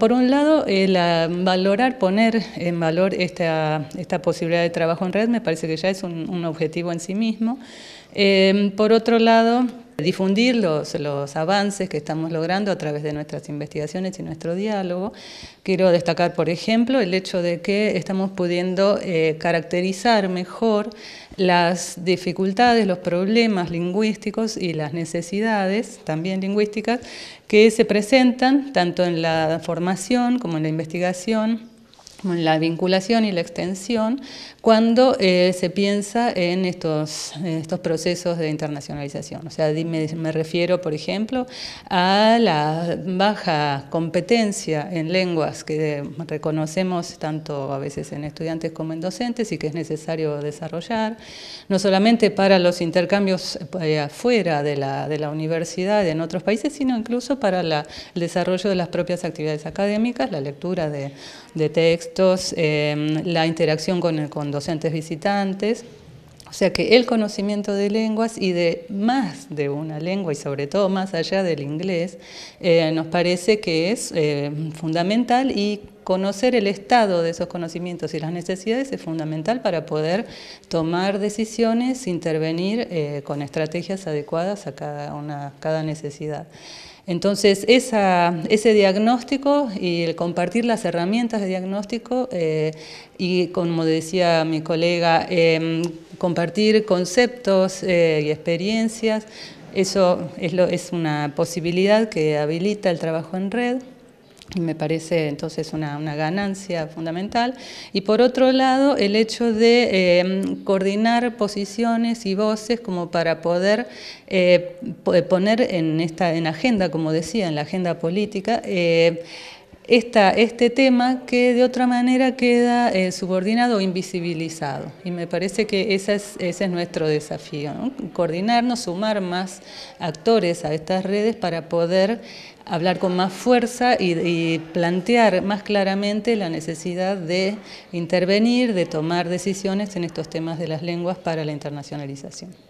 Por un lado, el eh, valorar, poner en valor esta, esta, posibilidad de trabajo en red me parece que ya es un, objetivo en sí mismo. Eh, por otro lado, difundir los, avances que estamos logrando a través de nuestras investigaciones y nuestro diálogo. Quiero destacar, por ejemplo, el hecho de que estamos pudiendo eh, caracterizar mejor las dificultades, los problemas lingüísticos y las necesidades, también lingüísticas, que se presentan tanto en la formación como en la investigación la vinculación y la extensión cuando eh, se piensa en estos, estos procesos de internacionalización. O sea, me, refiero, por ejemplo, a la baja competencia en lenguas que reconocemos tanto a veces en estudiantes como en docentes y que es necesario desarrollar, no solamente para los intercambios eh, fuera de la, de la universidad en otros países, sino incluso para el desarrollo de las propias actividades académicas, la lectura de, de textos, eh, la interacción con, con docentes visitantes. O sea que el conocimiento de lenguas y de más de una lengua y sobre todo más allá del inglés eh, nos parece que es eh, fundamental y conocer el estado de esos conocimientos y las necesidades es fundamental para poder tomar decisiones, intervenir eh, con estrategias adecuadas a cada, necesidad. Entonces, ese diagnóstico y el compartir las herramientas de diagnóstico eh, y, como decía mi colega, em, compartir conceptos eh, y experiencias, eso es una posibilidad que habilita el trabajo en red me parece entonces una, ganancia fundamental. Y por otro lado, el hecho de eh, coordinar posiciones y voces como para poder eh, poner en, esta, en agenda, como decía, en la agenda política, eh, este tema que de otra manera queda eh, subordinado o invisibilizado. Y me parece que ese es, nuestro desafío, coordinarnos, sumar más actores a estas redes para poder hablar con más fuerza y, plantear más claramente la necesidad de intervenir, de tomar decisiones en estos temas de las lenguas para la internacionalización.